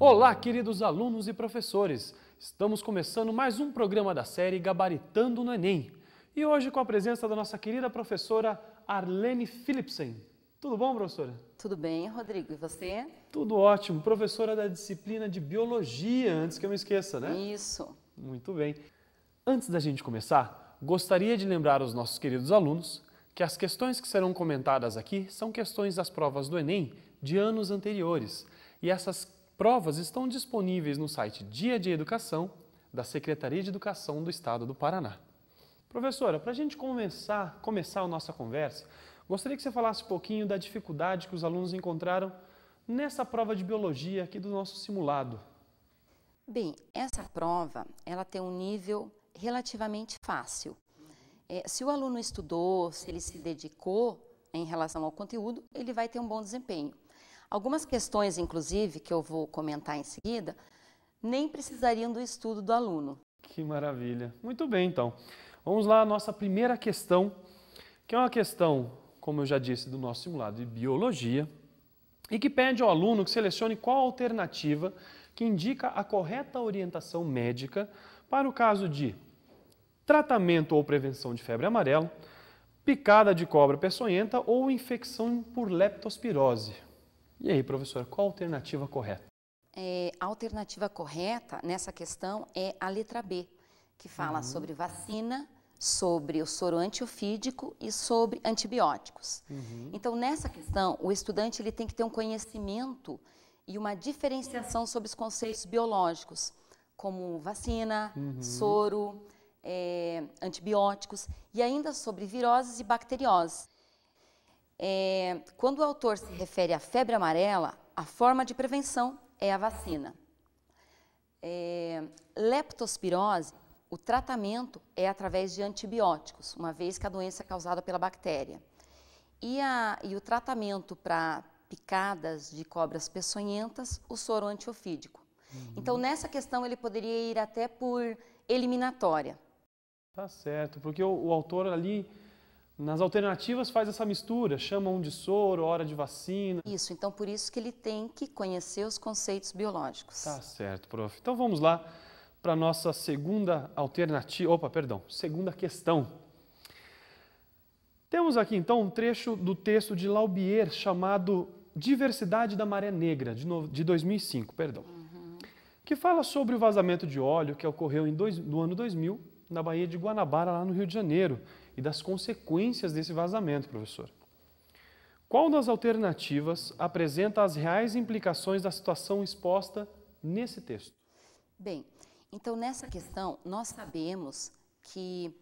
Olá, queridos alunos e professores! Estamos começando mais um programa da série Gabaritando no Enem. E hoje com a presença da nossa querida professora Arlene Philipsen. Tudo bom, professora? Tudo bem, Rodrigo. E você? Tudo ótimo. Professora da disciplina de Biologia, antes que eu me esqueça, né? Isso. Muito bem. Antes da gente começar, gostaria de lembrar os nossos queridos alunos que as questões que serão comentadas aqui são questões das provas do Enem de anos anteriores. E essas provas estão disponíveis no site Dia de Educação da Secretaria de Educação do Estado do Paraná. Professora, para a gente começar, começar a nossa conversa, gostaria que você falasse um pouquinho da dificuldade que os alunos encontraram nessa prova de biologia aqui do nosso simulado. Bem, essa prova ela tem um nível relativamente fácil. É, se o aluno estudou, se ele se dedicou em relação ao conteúdo, ele vai ter um bom desempenho. Algumas questões, inclusive, que eu vou comentar em seguida, nem precisariam do estudo do aluno. Que maravilha. Muito bem, então. Vamos lá à nossa primeira questão, que é uma questão, como eu já disse, do nosso simulado de biologia, e que pede ao aluno que selecione qual alternativa que indica a correta orientação médica para o caso de tratamento ou prevenção de febre amarela, picada de cobra peçonhenta ou infecção por leptospirose. E aí, professora, qual a alternativa correta? É, a alternativa correta nessa questão é a letra B, que fala uhum. sobre vacina, sobre o soro antiofídico e sobre antibióticos. Uhum. Então, nessa questão, o estudante ele tem que ter um conhecimento e uma diferenciação sobre os conceitos biológicos, como vacina, uhum. soro, é, antibióticos e ainda sobre viroses e bacterioses. É, quando o autor se refere à febre amarela, a forma de prevenção é a vacina. É, leptospirose, o tratamento é através de antibióticos, uma vez que a doença é causada pela bactéria. E, a, e o tratamento para picadas de cobras peçonhentas, o soro antiofídico. Uhum. Então, nessa questão, ele poderia ir até por eliminatória. Tá certo, porque o, o autor ali nas alternativas faz essa mistura, chama um de soro, hora de vacina. Isso, então por isso que ele tem que conhecer os conceitos biológicos. Tá certo, prof. Então vamos lá para nossa segunda alternativa, opa, perdão, segunda questão. Temos aqui então um trecho do texto de Laubier chamado Diversidade da Maré Negra, de, no... de 2005, perdão, uhum. que fala sobre o vazamento de óleo que ocorreu em dois... no ano 2000 na Baía de Guanabara, lá no Rio de Janeiro, e das consequências desse vazamento, professor. Qual das alternativas apresenta as reais implicações da situação exposta nesse texto? Bem, então nessa questão nós sabemos que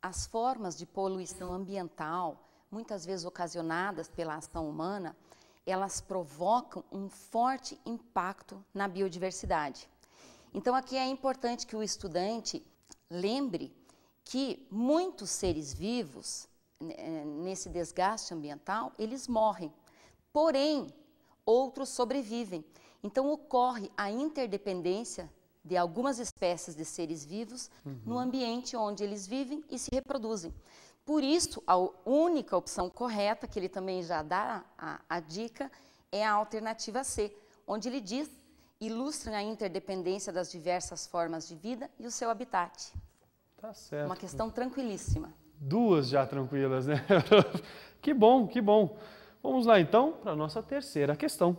as formas de poluição ambiental, muitas vezes ocasionadas pela ação humana, elas provocam um forte impacto na biodiversidade. Então aqui é importante que o estudante lembre que muitos seres vivos, né, é, nesse desgaste ambiental, eles morrem. Porém, outros sobrevivem. Então, ocorre a interdependência de algumas espécies de seres vivos uhum. no ambiente onde eles vivem e se reproduzem. Por isso, a única opção correta, que ele também já dá a, a dica, é a alternativa C, onde ele diz ilustra a interdependência das diversas formas de vida e o seu habitat. Tá certo. Uma questão tranquilíssima. Duas já tranquilas, né? que bom, que bom. Vamos lá então para a nossa terceira questão.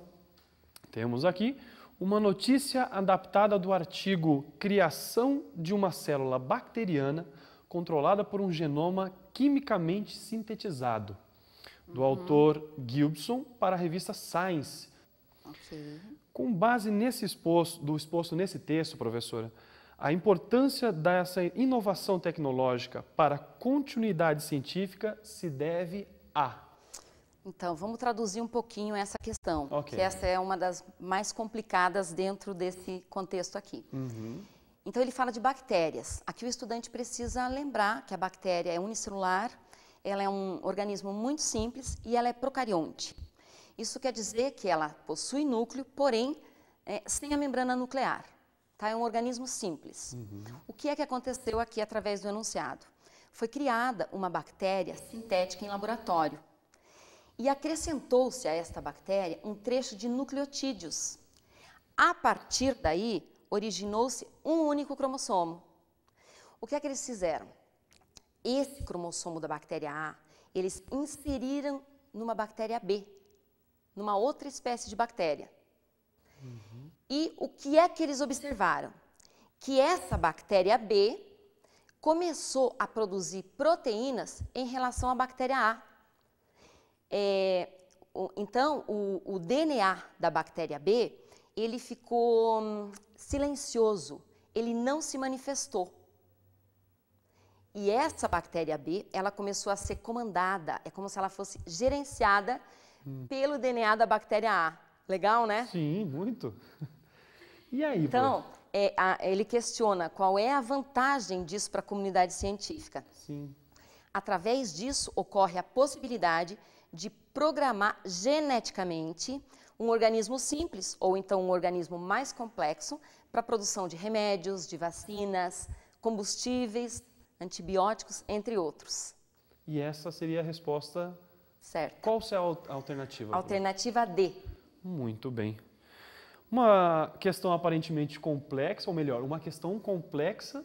Temos aqui uma notícia adaptada do artigo Criação de uma célula bacteriana controlada por um genoma quimicamente sintetizado, do uhum. autor Gibson para a revista Science. Okay. Com base nesse exposto, do exposto nesse texto, professora, a importância dessa inovação tecnológica para a continuidade científica se deve a. Então, vamos traduzir um pouquinho essa questão, okay. que essa é uma das mais complicadas dentro desse contexto aqui. Uhum. Então, ele fala de bactérias. Aqui o estudante precisa lembrar que a bactéria é unicelular, ela é um organismo muito simples e ela é procarionte. Isso quer dizer que ela possui núcleo, porém, é, sem a membrana nuclear. Tá? É um organismo simples. Uhum. O que é que aconteceu aqui através do enunciado? Foi criada uma bactéria sintética em laboratório e acrescentou-se a esta bactéria um trecho de nucleotídeos. A partir daí, originou-se um único cromossomo. O que é que eles fizeram? Esse cromossomo da bactéria A, eles inseriram numa bactéria B, numa outra espécie de bactéria. Uhum. E o que é que eles observaram? Que essa bactéria B começou a produzir proteínas em relação à bactéria A. É, então, o, o, DNA da bactéria B, ele ficou hum, silencioso, ele não se manifestou. E essa bactéria B, ela começou a ser comandada, é como se ela fosse gerenciada hum. pelo DNA da bactéria A. Legal, né? Sim, muito. E aí, Então, é, a, ele questiona qual é a vantagem disso para a comunidade científica. Sim. Através disso, ocorre a possibilidade de programar geneticamente um organismo simples ou então um organismo mais complexo para a produção de remédios, de vacinas, combustíveis, antibióticos, entre outros. E essa seria a resposta Certo. Qual seria é a alternativa? Alternativa D. Muito bem. Uma questão aparentemente complexa, ou melhor, uma questão complexa,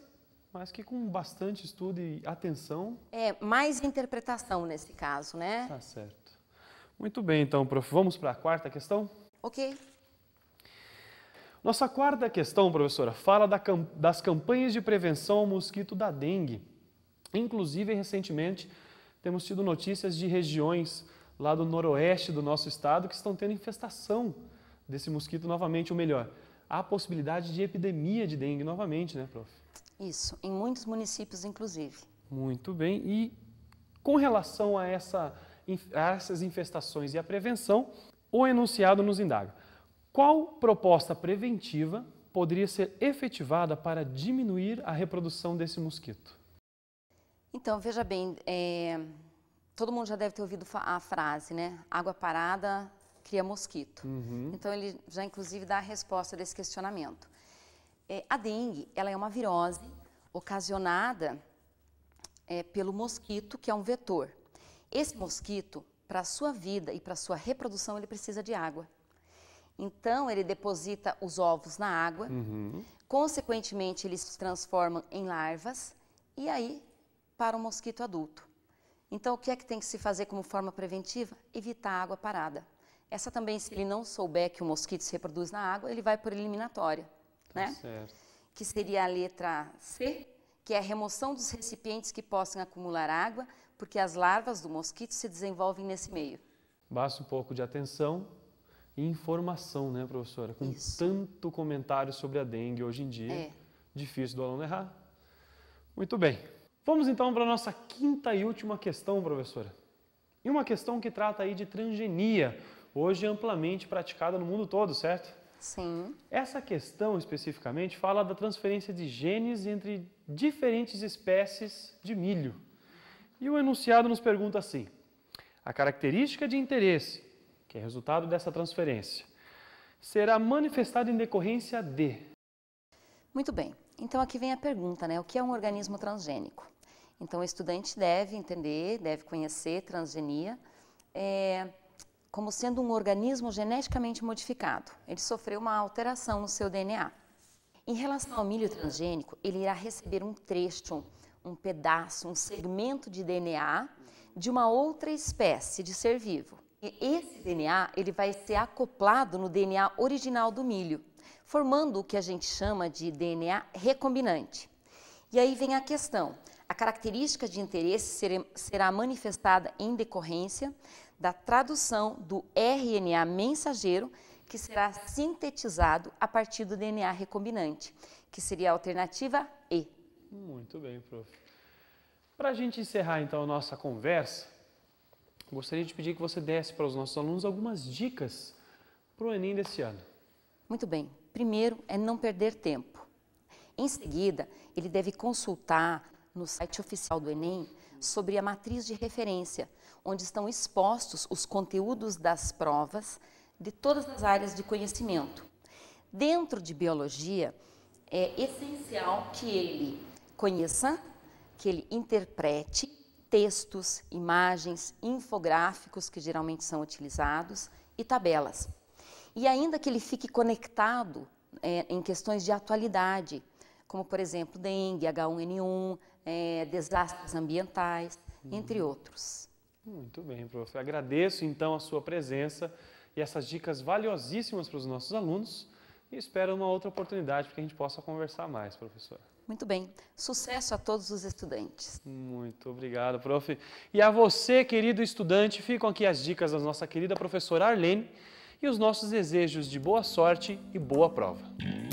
mas que com bastante estudo e atenção. É, mais interpretação nesse caso, né? Tá certo. Muito bem, então, prof. Vamos para a quarta questão? Ok. Nossa quarta questão, professora, fala da, das campanhas de prevenção ao mosquito da dengue. Inclusive, recentemente, temos tido notícias de regiões lá do noroeste do nosso estado que estão tendo infestação desse mosquito novamente, ou melhor, há possibilidade de epidemia de dengue novamente, né, prof? Isso, em muitos municípios, inclusive. Muito bem. E com relação a, essa, a essas infestações e a prevenção, o enunciado nos indaga. Qual proposta preventiva poderia ser efetivada para diminuir a reprodução desse mosquito? Então, veja bem, é, todo mundo já deve ter ouvido a frase, né? Água parada cria mosquito. Uhum. Então ele já inclusive dá a resposta desse questionamento. É, a dengue, ela é uma virose ocasionada é, pelo mosquito, que é um vetor. Esse mosquito, para a sua vida e para a sua reprodução, ele precisa de água. Então ele deposita os ovos na água, uhum. consequentemente eles se transformam em larvas e aí para o mosquito adulto. Então o que é que tem que se fazer como forma preventiva? Evitar a água parada. Essa também, se ele não souber que o mosquito se reproduz na água, ele vai por eliminatória, tá né? Certo. Que seria a letra C, que é a remoção dos recipientes que possam acumular água, porque as larvas do mosquito se desenvolvem nesse meio. Basta um pouco de atenção e informação, né, professora? Com Isso. tanto comentário sobre a dengue hoje em dia, é. difícil do aluno errar. Muito bem. Vamos então para a nossa quinta e última questão, professora. E uma questão que trata aí de transgenia, hoje amplamente praticada no mundo todo, certo? Sim. Essa questão especificamente fala da transferência de genes entre diferentes espécies de milho. E o enunciado nos pergunta assim: a característica de interesse, que é resultado dessa transferência, será manifestada em decorrência de. Muito bem. Então aqui vem a pergunta, né? O que é um organismo transgênico? Então o estudante deve entender, deve conhecer transgenia. É como sendo um organismo geneticamente modificado. Ele sofreu uma alteração no seu DNA. Em relação ao milho transgênico, ele irá receber um trecho, um pedaço, um segmento de DNA de uma outra espécie de ser vivo. E esse DNA ele vai ser acoplado no DNA original do milho, formando o que a gente chama de DNA recombinante. E aí vem a questão: a característica de interesse será manifestada em decorrência da tradução do RNA mensageiro, que será sintetizado a partir do DNA recombinante, que seria a alternativa E. Muito bem, prof. Para a gente encerrar então a nossa conversa, gostaria de pedir que você desse para os nossos alunos algumas dicas para o Enem desse ano. Muito bem. Primeiro é não perder tempo. Em seguida, ele deve consultar no site oficial do Enem sobre a matriz de referência, onde estão expostos os conteúdos das provas de todas as áreas de conhecimento. Dentro de biologia, é essencial que ele conheça, que ele interprete textos, imagens, infográficos que geralmente são utilizados e tabelas. E ainda que ele fique conectado é, em questões de atualidade, como por exemplo dengue, H1N1, é, desastres ambientais, entre uhum. outros. Muito bem, professor. Agradeço então a sua presença e essas dicas valiosíssimas para os nossos alunos e espero uma outra oportunidade para que a gente possa conversar mais, professor. Muito bem. Sucesso a todos os estudantes. Muito obrigado, prof. E a você, querido estudante, ficam aqui as dicas da nossa querida professora Arlene e os nossos desejos de boa sorte e boa prova.